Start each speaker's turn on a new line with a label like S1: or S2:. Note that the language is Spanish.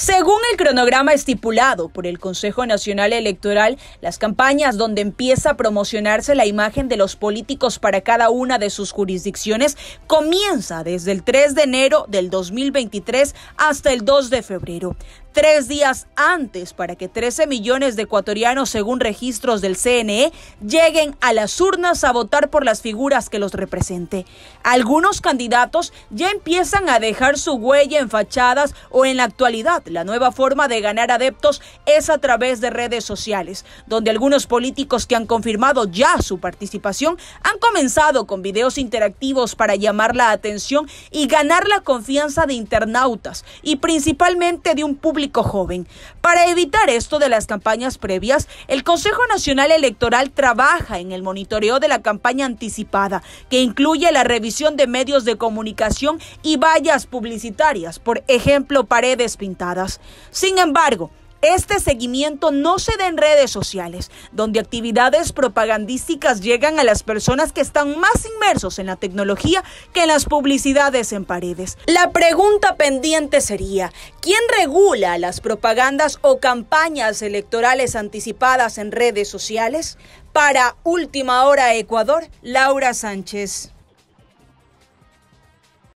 S1: Según el cronograma estipulado por el Consejo Nacional Electoral, las campañas donde empieza a promocionarse la imagen de los políticos para cada una de sus jurisdicciones comienza desde el 3 de enero del 2023 hasta el 2 de febrero tres días antes para que 13 millones de ecuatorianos, según registros del CNE, lleguen a las urnas a votar por las figuras que los represente. Algunos candidatos ya empiezan a dejar su huella en fachadas o en la actualidad. La nueva forma de ganar adeptos es a través de redes sociales, donde algunos políticos que han confirmado ya su participación han comenzado con videos interactivos para llamar la atención y ganar la confianza de internautas y principalmente de un público joven. Para evitar esto de las campañas previas, el Consejo Nacional Electoral trabaja en el monitoreo de la campaña anticipada, que incluye la revisión de medios de comunicación y vallas publicitarias, por ejemplo, paredes pintadas. Sin embargo, este seguimiento no se da en redes sociales, donde actividades propagandísticas llegan a las personas que están más inmersos en la tecnología que en las publicidades en paredes. La pregunta pendiente sería, ¿quién regula las propagandas o campañas electorales anticipadas en redes sociales? Para Última Hora Ecuador, Laura Sánchez.